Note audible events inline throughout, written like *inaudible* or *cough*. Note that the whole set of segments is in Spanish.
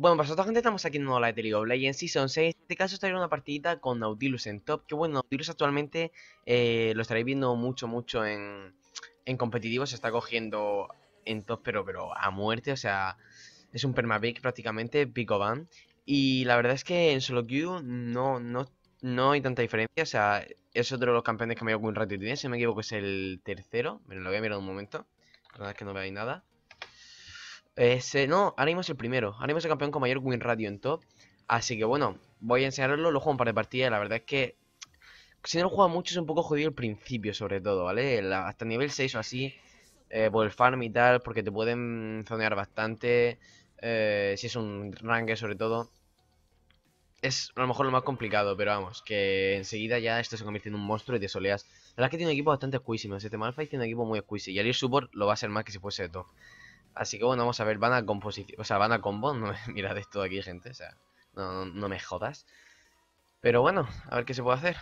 Bueno, para nosotros gente estamos aquí en la de League of Legends Season 6 En este caso estaré una partidita con Nautilus en top Que bueno, Nautilus actualmente eh, lo estaréis viendo mucho, mucho en, en competitivo Se está cogiendo en top, pero, pero a muerte, o sea... Es un permavic prácticamente, pico van. y la verdad es que en solo queue no, no, no hay tanta diferencia. O sea, es otro de los campeones que me hago un rato Si me equivoco es el tercero. Me lo voy a mirar un momento. La verdad es que no ahí nada. Este, no, ahora es el primero. Ahora es el campeón con mayor win radio en top. Así que bueno, voy a enseñaroslo. Lo juego un par de partidas. La verdad es que si no lo juega mucho es un poco jodido el principio, sobre todo, ¿vale? hasta nivel 6 o así, eh, por el farm y tal, porque te pueden zonear bastante. Eh, si es un rangue sobre todo. Es a lo mejor lo más complicado, pero vamos, que enseguida ya esto se convierte en un monstruo y te soleas. La verdad es que tiene un equipo bastante squishy, Este Malphite tiene un equipo muy squishy y al ir support lo va a ser más que si fuese top. Así que bueno, vamos a ver, van a composición, o sea, van a combo, *laughs* mirad esto aquí, gente, o sea, no, me jodas. Pero bueno, a ver qué se puede hacer.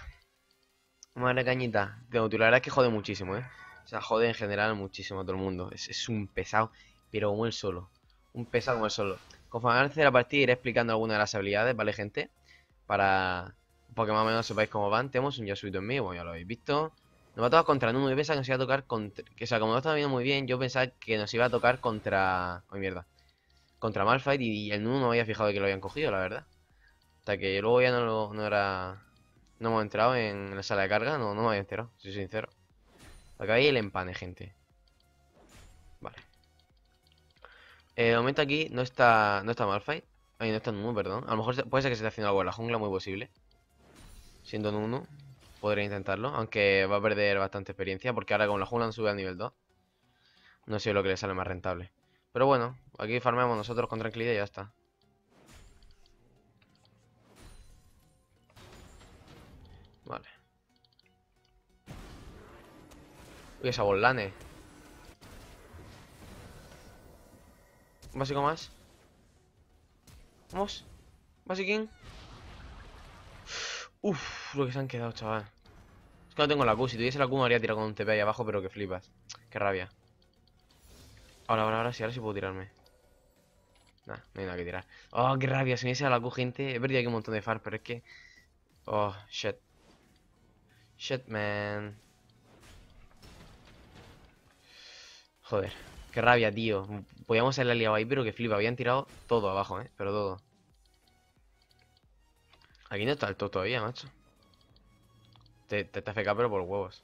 Vamos cañita. la verdad es que jode muchísimo, ¿eh? O sea, jode en general muchísimo a todo el mundo. Es, un pesado, pero como el solo. Un pesado como el solo. Conforme a la partida iré explicando algunas de las habilidades, ¿vale, gente? Para... Porque más o menos sepáis cómo van. Tenemos un Yasuito en mí, bueno, ya lo habéis visto. Nos va a tocar contra Nuno. Yo pensaba que nos iba a tocar contra... Que, o sea, como no estaba viendo muy bien, yo pensaba que nos iba a tocar contra... ¡Ay, oh, mierda! Contra Malphite y, el Nuno no había fijado que lo habían cogido, la verdad. Hasta que luego ya no, lo, no era... No hemos entrado en la sala de carga, no, no me había enterado, soy sincero. Acá hay el empane, gente. Vale. Eh, de momento aquí no está, no está Malphite. ahí no está Nuno, perdón. A lo mejor puede ser que se esté haciendo algo en la jungla, muy posible. Siendo Nuno. Podría intentarlo, aunque va a perder bastante experiencia, porque ahora con la jungla sube al nivel 2. No sé lo que le sale más rentable. Pero bueno, aquí farmeamos nosotros con tranquilidad y ya está. Vale. Uy, esa bolane. ¿Un básico más? ¿Vamos? Básiquín Uf, lo que se han quedado, chaval. Es que no tengo la Q. Si tuviese la Q me habría tirado con un TP ahí abajo, pero que flipas. Qué rabia. Ahora, ahora, ahora sí, ahora sí puedo tirarme. Nah, no hay nada que tirar. Oh, qué rabia. Si me hubiese la Q, gente. He perdido aquí un montón de far, pero es que... Oh, shit. Shit, man. Joder. Qué rabia, tío. Podíamos haberla liado ahí, pero que flipa. Habían tirado todo abajo, ¿eh? Pero todo. Aquí no está el todo todavía, macho. Te, está te pero por huevos.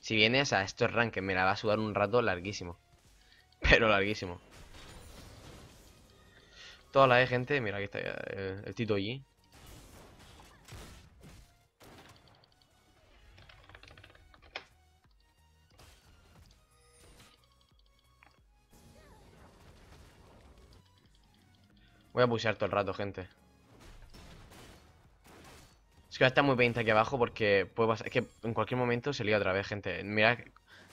Si vienes a estos ranques, me la va a sudar un rato larguísimo. *laughs* Pero larguísimo. Toda la E, gente. Mira, aquí está el, Tito G. Voy a pushear todo el rato, gente. Es que va a estar muy 20 aquí abajo porque puede Es que en cualquier momento se lía otra vez, gente. Mira,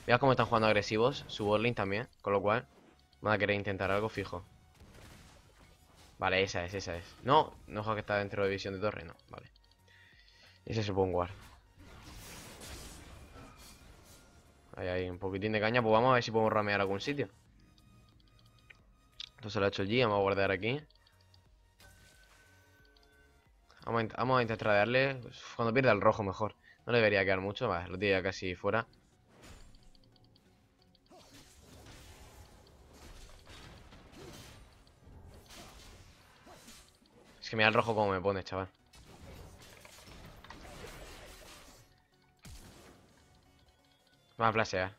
mira cómo están jugando agresivos. Su botlane también. Con lo cual, van a querer intentar algo fijo. Vale, esa es, esa es. No, no juega que está dentro de visión de torre, no. Vale. Ese es el guard. Ahí hay un poquitín de caña. Pues vamos a ver si podemos ramear algún sitio. Entonces lo ha hecho el Vamos a guardar aquí. Vamos a, intentar darle. Pues, cuando pierda el rojo, mejor. No le debería quedar mucho. Vale, lo tiene ya casi fuera. Es que mira el rojo como me pone, chaval. va a flashear.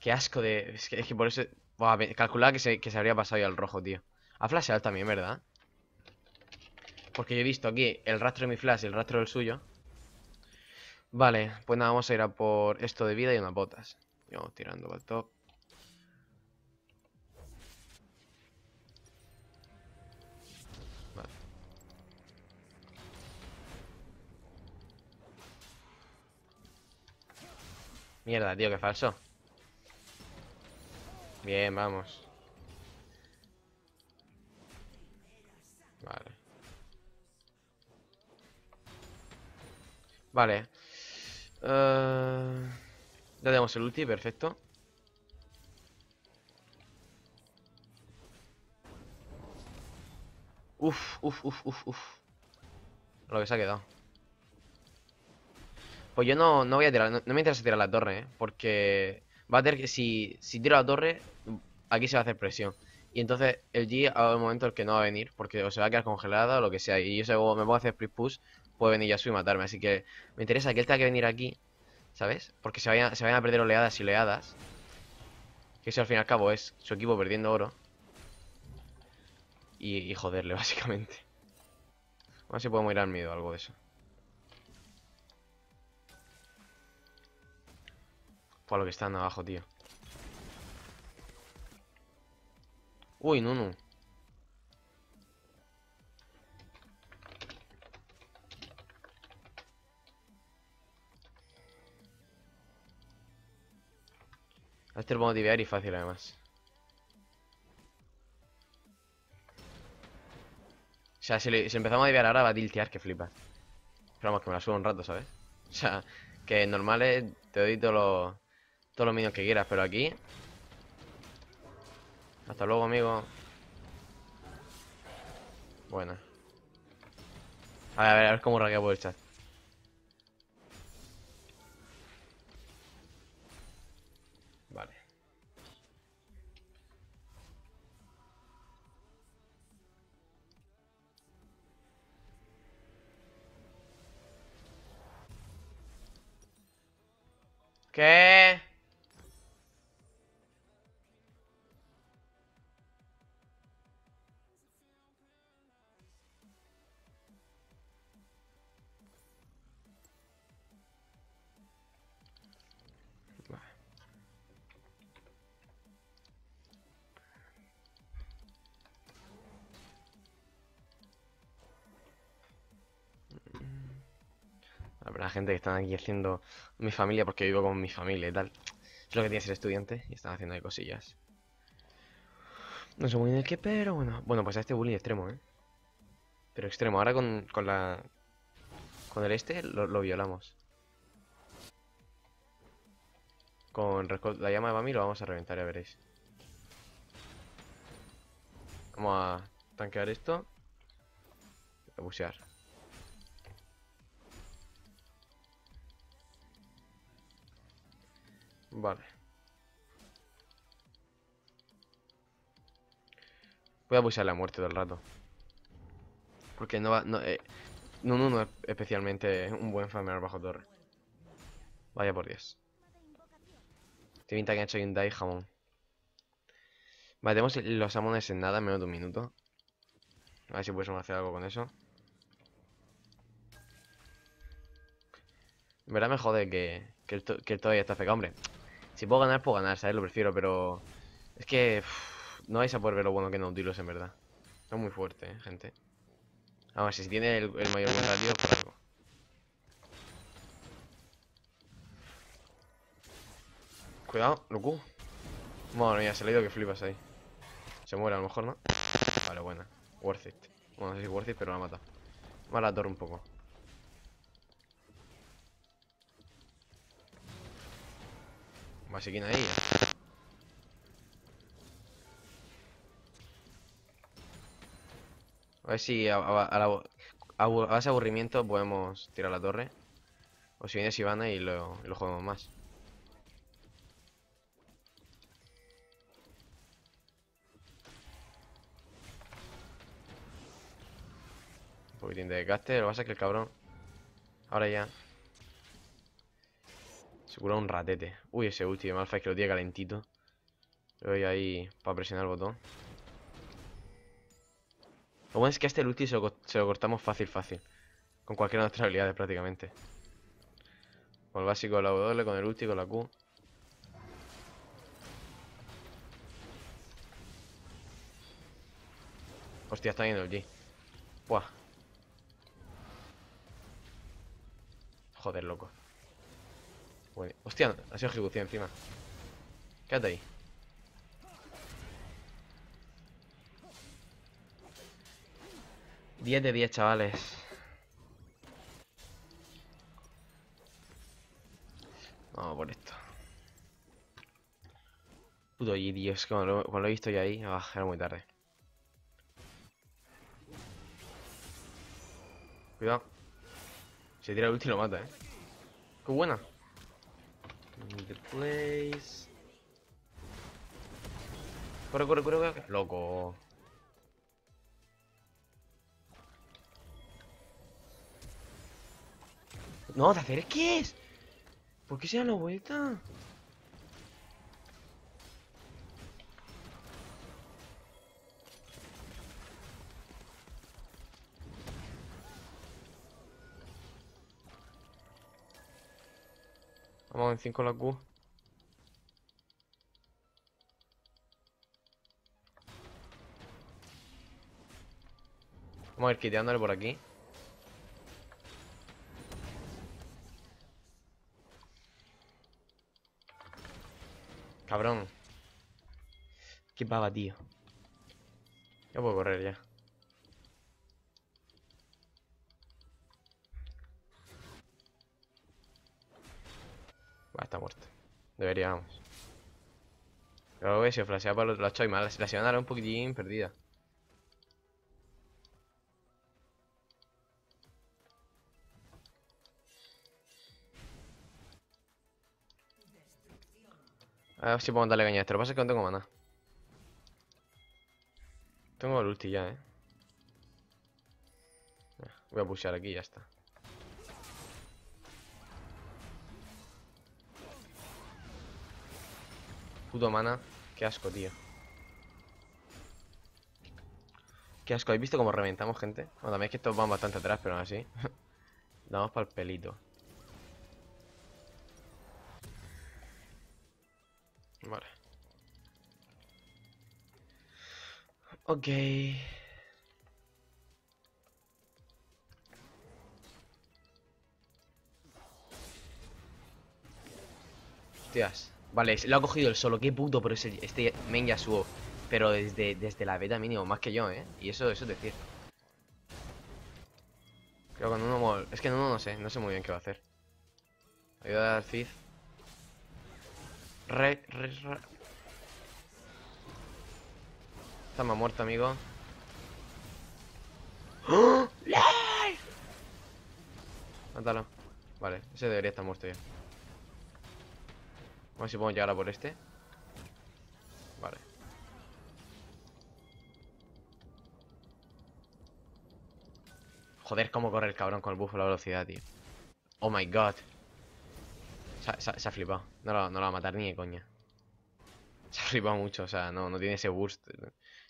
Qué asco de... Es que, por eso... calculaba que se, que se habría pasado ya el rojo, tío. Ha flasheado también, ¿verdad? Porque yo he visto aquí el rastro de mi flash y el rastro del suyo. Vale, pues nada, vamos a ir a por esto de vida y unas botas. Y vamos tirando para top. Mierda, tío, qué falso. Bien, vamos. Vale. ya eh, tenemos el ulti, perfecto. Uf, uf, uf, uf, uf. Lo que se ha quedado. Pues yo no, voy a tirar, no, me interesa tirar la torre, ¿eh? Porque va a tener que, si, si tiro la torre, aquí se va a hacer presión. Y entonces el G a momento el que no va a venir, porque o se va a quedar congelada o lo que sea. Y yo me voy a hacer split push, puede venir Yasuo y matarme. Así que me interesa que él tenga que venir aquí, ¿sabes? Porque se vayan, se a perder oleadas y oleadas. Que eso al fin y al cabo es su equipo perdiendo oro. Y, joderle, *laughs* básicamente. A ver si podemos ir al miedo o algo de eso. Por lo que están abajo, tío. Uy, no, no. este lo podemos y fácil además. O sea, si, empezamos a diviar ahora va a tiltear que flipa. Esperamos que me la suba un rato, ¿sabes? O sea, que en normales te doy todos los, todos los minions que quieras, pero aquí... Hasta luego, amigo. Bueno. A ver, a ver, a ver cómo raqueo por el chat. gente que están aquí haciendo mi familia porque vivo con mi familia y tal. Es lo que tiene ser estudiante y están haciendo ahí cosillas. No sé muy bien el qué, pero bueno. Bueno, pues a este bullying extremo, ¿eh? Pero extremo. Ahora con, con la... Con el este lo, violamos. Con la llama de Bami lo vamos a reventar, ya veréis. Vamos a tanquear esto. A bucear. Vale. Voy a buscar la muerte del rato. Porque no va... Eh, no, no, no, es especialmente un buen farmear bajo torre. Vaya por Dios. Te pinta que han hecho un jamón. Vale, tenemos los jamones en nada, menos de un minuto. A ver si podemos hacer algo con eso. En verdad me jode que, que, el, que todavía está feca. Hombre, si puedo ganar, puedo ganar, ¿sabes? Lo prefiero, pero... Es que... no vais a poder ver lo bueno que Nautilus, en verdad. Es muy fuerte, ¿eh, gente. Vamos, si tiene el, mayor buen ratio, algo. Cuidado, loco Bueno, ya se le ha ido que flipas ahí. Se muere, a lo mejor, ¿no? Vale, buena. Worth it. Bueno, no sé si worth it, pero la mata. Mala torre un poco. seguir ahí. Eh. A ver si a, ese aburrimiento podemos tirar la torre. O si viene Sivana y lo, jugamos más. Un poquitín de desgaste. Lo que pasa es que el cabrón... Ahora ya Cura un ratete. Uy, ese ulti de Malfa que lo tiene calentito. Le doy ahí para presionar el botón. Lo bueno es que este ulti se lo, cortamos fácil, fácil. Con cualquiera de nuestras habilidades prácticamente. Con el básico, la W, con el ulti, con la Q. Hostia, está yendo el G. Buah. Joder, loco. Hostia, ha sido ejecución encima. Quédate ahí. 10 de 10, chavales. Vamos por esto. Puto y Dios, cuando lo, he visto ya ahí, a ah, era muy tarde. Cuidado. Se tira el último, lo mata, eh. Qué buena the place. Corre, corre, corre, corre. Loco. No, te acerques. ¿Por qué se da la vuelta? Vamos en 5 la Q. Vamos a ir quiteándole por aquí. Cabrón. Qué pava, tío. Yo puedo correr ya. Ah, está muerto. Deberíamos. pero ve si flasheaba Para los otro la, la semana era un poquitín perdida. A ver si puedo darle caña a este Lo que pasa es que no tengo mana Tengo el ulti ya, eh. Voy a pushear aquí y ya está. puto mana. Qué asco, tío. Qué asco. ¿Habéis visto cómo reventamos, gente? Bueno, también es que estos van bastante atrás, pero aún así. *laughs* Damos para el pelito. Vale. Ok. Hostias. Vale, lo ha cogido el solo, qué puto, pero ese, este main ya Pero desde, desde la beta mínimo, más que yo, ¿eh? Y eso, eso es decir. Creo que no uno... Es que no uno no sé, no sé muy bien qué va a hacer. Ayuda al Fizz. Re, re, re. Está más muerto, amigo. ¡Oh! Mátalo. Vale, ese debería estar muerto ya. A ver si podemos llegar ahora por este. Vale. Joder, cómo corre el cabrón con el buff a la velocidad, tío. Oh my god. Se, ha, flipado. No lo, no va a matar ni de coña. *laughs* Se ha flipado mucho, o sea, no, no tiene ese boost.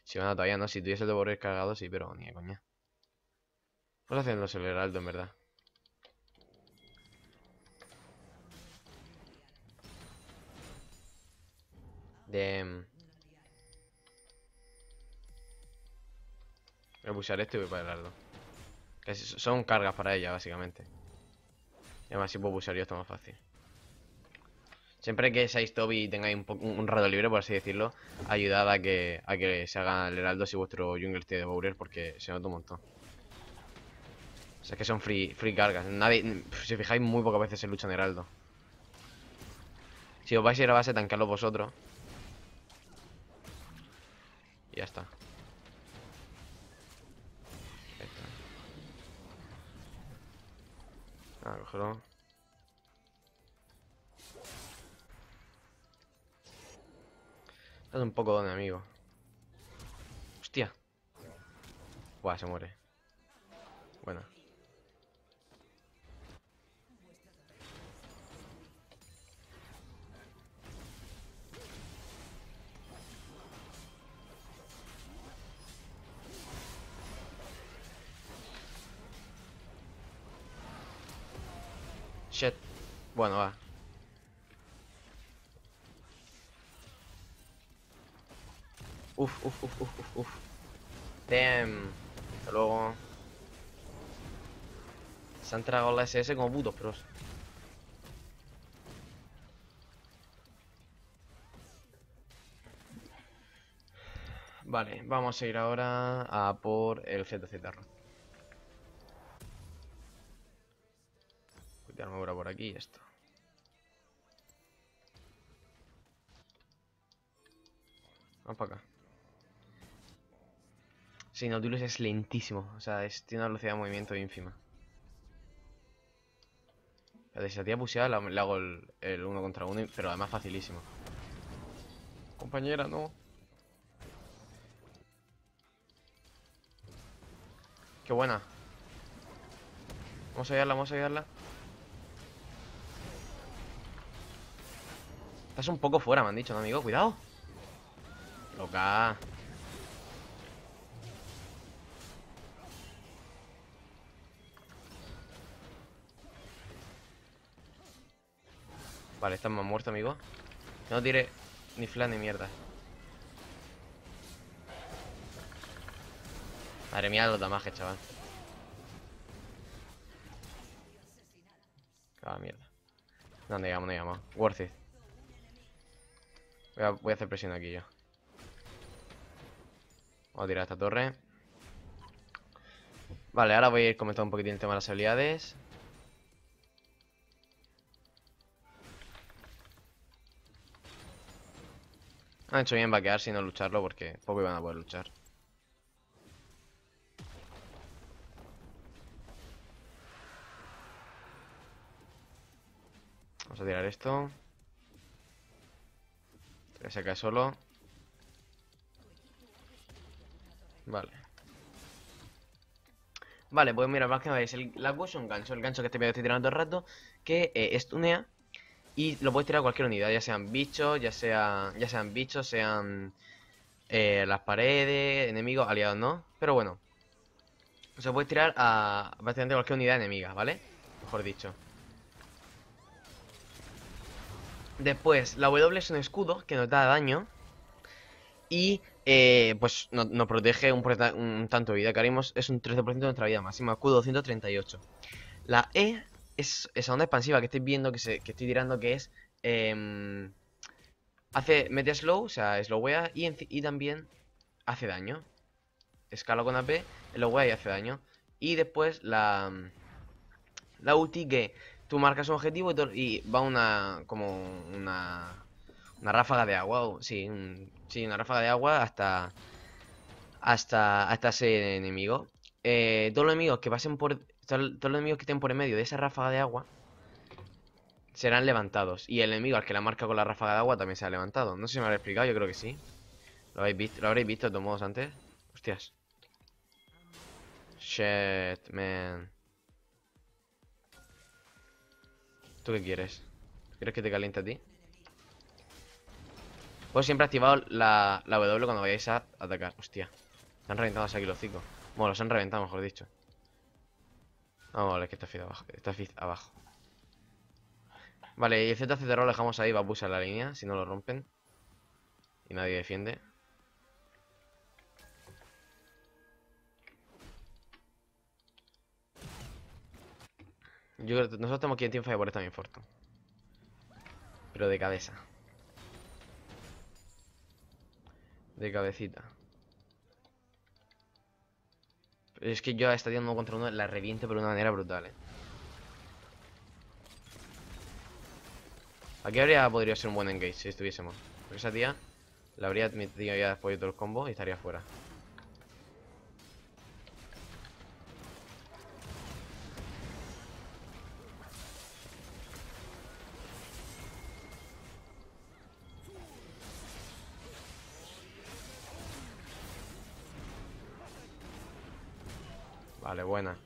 Si van a todavía no, si tuviese el de cargado, sí, pero ni de coña. Pues haciendo el heraldo, en verdad. de... Em, voy a pulsar esto y voy para el heraldo Que son cargas para ella, básicamente. además si puedo pulsar yo está más fácil. Siempre que seáis Toby y tengáis un, un, rato libre, por así decirlo, ayudad a que, a que se haga el heraldo si vuestro jungle esté de Bowler, porque se nota un montón. O sea, que son free, free cargas. Nadie, si fijáis, muy pocas veces se luchan heraldo. Si os vais a ir a base, tanqueadlo vosotros. Y ya está. Ahí Ah, mejoró. Dale un poco dónde amigo. Hostia. Buah, se muere. Bueno. Bueno, va. Uf, uf, uf, uf, uf, uf. Damn. Hasta luego. Se han tragado la SS como putos pros. Vale, vamos a ir ahora a por el ZZ Rock. aquí esto. Vamos para acá. no es lentísimo. O sea, es, tiene una velocidad de movimiento ínfima. La desatía la le hago el, uno contra uno, pero además facilísimo. Compañera, no. Qué buena. Vamos a ayudarla, vamos a ayudarla. Estás un poco fuera, me han dicho, ¿no, amigo? Cuidado. Loca. Vale, estamos muertos, muerto, amigo. No tiré ni flan ni mierda. Madre mía los damajes, chaval. Cada mierda. No, no llegamos, no llegamos. Worth it. Voy a, hacer presión aquí ya. Vamos a tirar esta torre. Vale, ahora voy a ir comentando un poquitín el tema de las habilidades. Han hecho bien vaquear si no lucharlo porque poco iban a poder luchar. Vamos a tirar esto se cae solo. Vale. Vale, pues mira, más que Es el, la un Gancho, el gancho que este estoy tirando todo el rato, que eh, es estunea y lo puedes tirar a cualquier unidad, ya sean bichos, ya, sea, ya sean bichos, sean eh, las paredes, enemigos, aliados, ¿no? Pero bueno, se puede tirar a prácticamente cualquier unidad enemiga, ¿vale? Mejor dicho. Después, la W es un escudo que nos da daño. Y eh, pues nos no protege un, tanto de vida. Que haremos es un 13% de nuestra vida máxima. escudo, 238 La E es esa onda expansiva que estoy viendo, que, estoy tirando, que es... Em, hace, mete slow, o sea, slowea y, y también hace daño. Escalo con AP, slowea y hace daño. Y después la... La ulti que Tú marcas un objetivo y, va una. como una. una ráfaga de agua, sí, sí, una ráfaga de agua hasta. hasta, hasta ese enemigo. Eh, todos los enemigos que pasen por. Todos, los enemigos que estén por en medio de esa ráfaga de agua serán levantados. Y el enemigo al que la marca con la ráfaga de agua también se ha levantado. No sé si me lo habré explicado, yo creo que sí. ¿Lo habéis visto? ¿Lo habréis visto de todos modos antes? Hostias. Shit, man. qué quieres? ¿Quieres que te caliente a ti? Pues siempre activado la, W cuando vayáis a atacar. Hostia. Se han reventado hasta aquí los cinco. Bueno, los han reventado, mejor dicho. Vamos, vale, que está fijo abajo. Está fijo abajo. Vale, y el ZZ lo dejamos ahí, va a pulsar la línea, si no lo rompen. Y nadie defiende. nosotros tenemos aquí ir en Team Fireball también, fuerte Pero de cabeza. De cabecita. es que yo a esta tía no contra uno la reviento por una manera brutal, eh. Aquí podría ser un buen engage si estuviésemos. Porque esa tía la habría admitido ya después de todos los combos y estaría fuera. Vale, buena.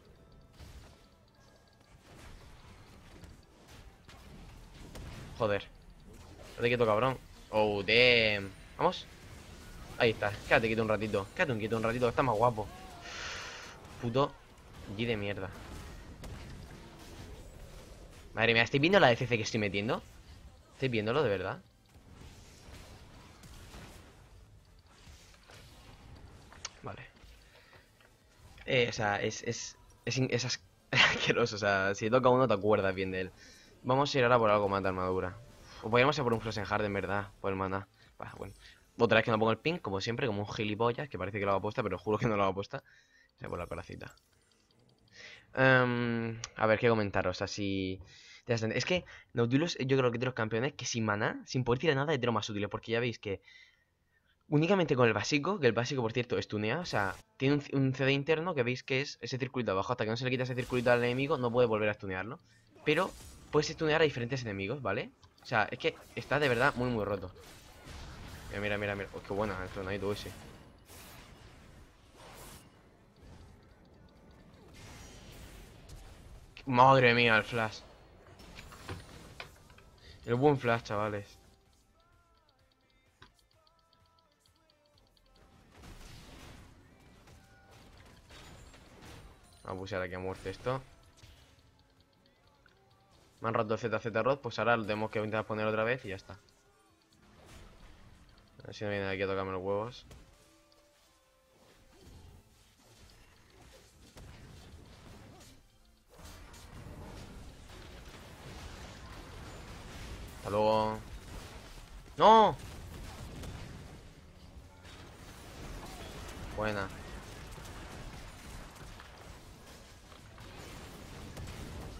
Joder. Quédate quieto, cabrón. Oh, damn. Vamos. Ahí está. Quédate quieto un ratito. Quédate un quieto un ratito, está más guapo. Puto G de mierda. Madre mía, ¿estáis viendo la DCC que estoy metiendo? estoy viéndolo de verdad? Eh, o sea, es, es, es, *laughs* asqueroso. O sea, si toca uno te acuerdas bien de él. Vamos a ir ahora por algo más de armadura. O podríamos ir por un Frozen Heart en verdad, por el mana. bueno. Otra vez que no pongo el ping, como siempre, como un gilipollas, que parece que lo hago apuesta, pero juro que no lo hago apuesta. O sea, por la coracita. Em, a ver, qué comentaros, así... Es que Nautilus yo creo que de los campeones que sin mana sin poder tirar nada, es de lo más útil, porque ya veis que únicamente con el básico, que el básico, por cierto, es tunea, o sea, tiene un, CD interno que veis que es ese circuito abajo, hasta que no se le quita ese circuito al enemigo, no puede volver a stunearlo. Pero puedes estunear a diferentes enemigos, ¿vale? O sea, es que está de verdad muy, muy roto. Mira, mira, mira, mira. Oh, qué buena el tronadito ese. Madre mía, el flash. El buen flash, chavales. a pusear aquí a muerte esto. Me han roto ZZ Rod, pues ahora lo tenemos que intentar poner otra vez y ya está. A ver si no viene aquí a tocarme los huevos. Hasta luego. ¡No! Buena.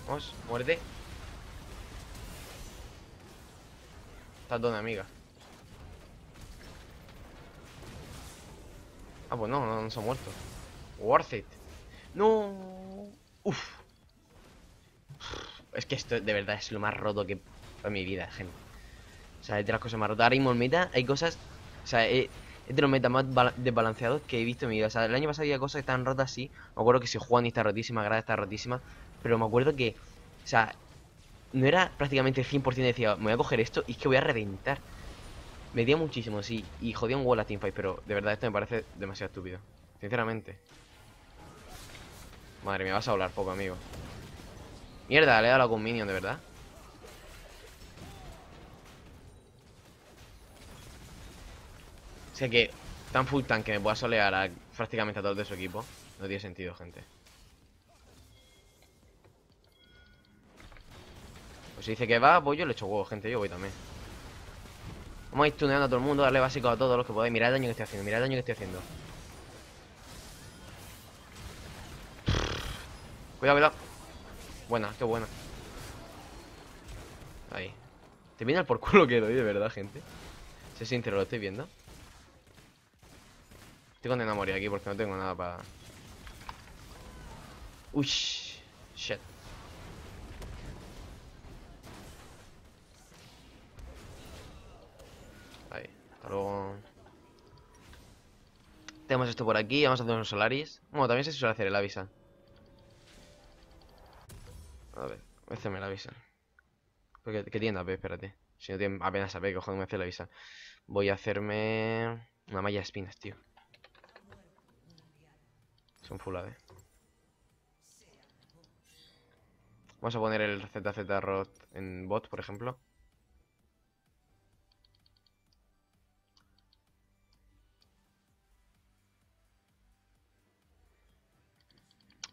Vamos, muerde. ¿Está donde, amiga. Ah, pues no, no, se ha muerto. Worth it. No. Uf. Es que esto de verdad es lo más roto que en mi vida, gente. O sea, hay de las cosas más rotas. Ahora mismo en hay cosas... O sea, eh, es de los metas más desbalanceados que he visto en mi vida. O sea, el año pasado había cosas que estaban rotas así. Me acuerdo que si Juan está rotísima, Grada está rotísima. Pero me acuerdo que, o sea, no era prácticamente el 100% decía, me voy a coger esto y es que voy a reventar. me dio muchísimo, sí, y jodía un wall a Teamfight, pero de verdad esto me parece demasiado estúpido. Sinceramente. Madre, me vas a hablar poco, amigo. Mierda, le he dado la con Minion, de verdad. O sea que tan full tan que me pueda solear a prácticamente a todos de su equipo. No tiene sentido, gente. Pues si dice que va, pues yo le echo huevo, gente. Yo voy también. Vamos a ir tuneando a todo el mundo, darle básico a todos los que podáis. Mirad el daño que estoy haciendo, mirad el daño que estoy haciendo. Cuidado, cuidado. Buena, qué buena. Ahí. Te viene al por culo que doy, de verdad, gente. se sincero, lo estoy viendo. Estoy condenado a morir aquí porque no tengo nada para... Uy, shit. Ahí, hasta luego. Tenemos esto por aquí, vamos a hacer unos solaris. Bueno, también se suele hacer el avisa. A ver, a hacerme la avisa. ¿Qué, qué tienda AP? Espérate. Si no tiene apenas AP, cojones me hace el avisa. Voy a hacerme una malla de espinas, tío. Son full AD. Vamos a poner el ZZ Rod en bot, por ejemplo.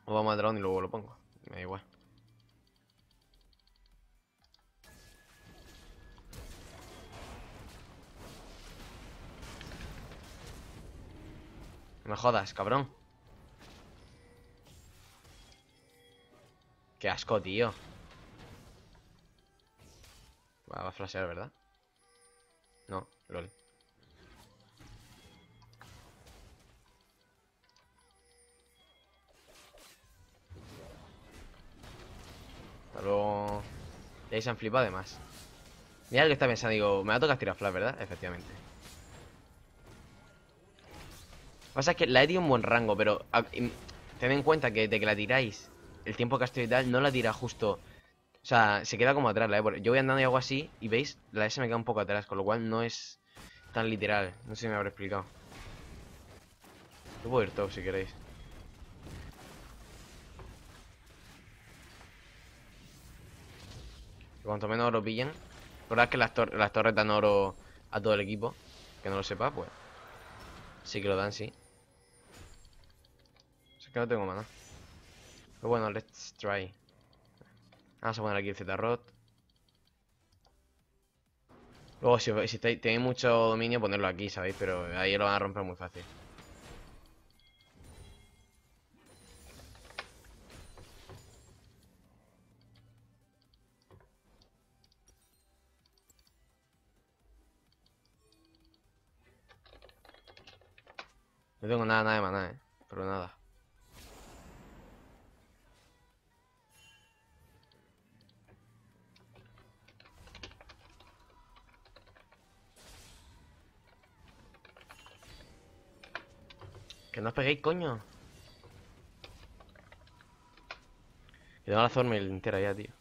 O vamos a dragón y luego lo pongo. Me da igual. No me jodas, cabrón. Qué asco, tío. Va a flashear, ¿verdad? No, lol. Hasta luego. Y ahí se han flipado además. Mira lo que está pensando, digo, me va a tocar tirar flash, ¿verdad? Efectivamente. Lo que pasa es que la he tirado un buen rango, pero ten en cuenta que de que la tiráis el tiempo que estoy y tal, no la tira justo. O sea, se queda como atrás la e Yo voy andando y hago así, y veis, la S me queda un poco atrás, con lo cual no es tan literal. No sé si me habré explicado. Yo puedo ir todo si queréis. cuanto menos oro pillen. La verdad es que las, torres dan oro a todo el equipo. Que no lo sepa, pues. Sí que lo dan, sí. O sea, que no tengo mana. Pero bueno, let's try. Vamos a poner aquí el z rot Luego, si, tenéis, mucho dominio, ponerlo aquí, ¿sabéis? Pero ahí lo van a romper muy fácil. No tengo nada, nada de maná, eh. Pero nada. Que no os peguéis, coño. Que tengo la Zormil entera ya, tío.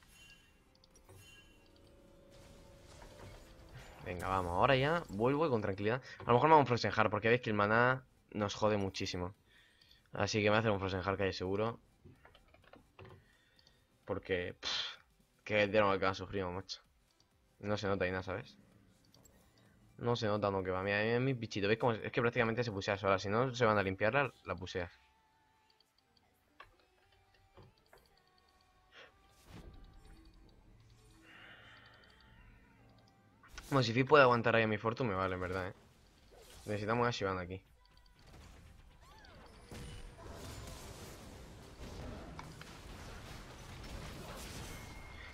Venga, vamos. Ahora ya vuelvo y con tranquilidad. A lo mejor me hago un Heart porque veis que el maná nos jode muchísimo. Así que me voy a hacer un que hay seguro. Porque... que de lo que han sufrido, macho. No se nota ahí nada, ¿sabes? No se nota lo que va. Mira, mi bichito ¿Veis cómo es? que prácticamente se pusea sola? Si no se van a limpiarla, la puseas. Bueno, si Fi puede aguantar ahí a mi Fortune, me vale, en verdad, ¿eh? Necesitamos a Shivan aquí.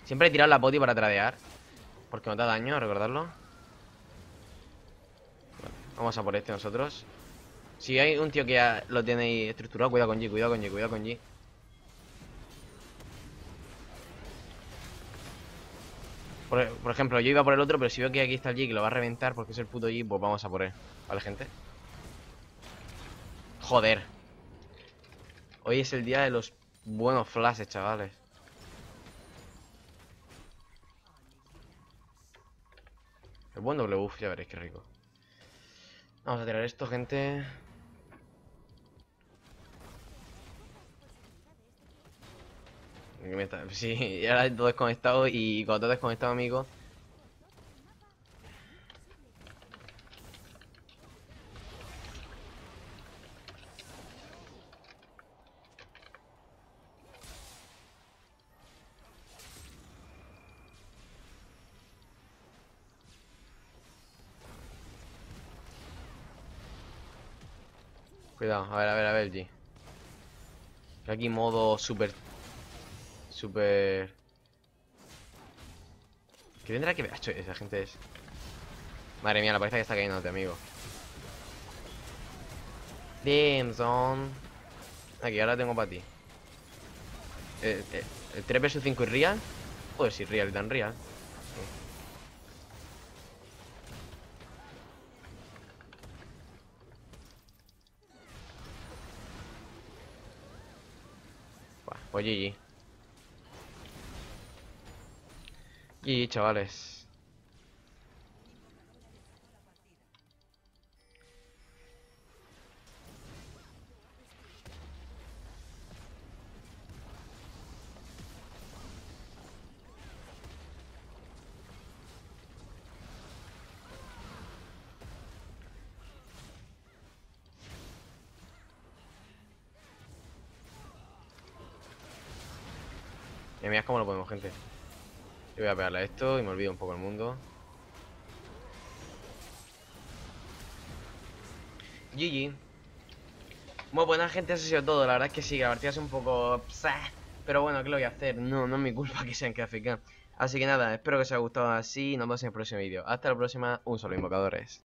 Siempre he tirado la poti para tradear. Porque no da daño, recordarlo. Vamos a por este nosotros. Si hay un tío que ya lo tenéis estructurado, cuidado con G, cuidado con G, cuidado con G. Por, ejemplo, yo iba por el otro, pero si veo que aquí está el G que lo va a reventar porque es el puto G, pues vamos a por él. ¿Vale, gente? Joder. Hoy es el día de los buenos flashes, chavales. El buen buff ya veréis qué rico. Vamos a tirar esto, gente. *laughs* Sí, ya lo desconectado y cuando te desconectado, amigo, Cuidado, a ver, a ver, a ver, G. Aquí modo super... Super... ¿Qué tendrá que ver? Ah, esa gente es... Madre mía, la pareja que está cayéndote, amigo. Damn, son. Aquí, ahora tengo para ti. Eh, eh, el 3 vs 5 y real. Pues sí, real, tan real. Oye, GG. GG, chavales. Cómo lo podemos, gente. Yo voy a pegarle a esto y me olvido un poco el mundo. GG. Muy buena gente, eso ha sido todo. La verdad es que sí, la partida es un poco... Pero bueno, ¿qué lo voy a hacer? No, no es mi culpa que sean que Así que nada, espero que os haya gustado así nos vemos en el próximo vídeo. Hasta la próxima, un solo invocadores.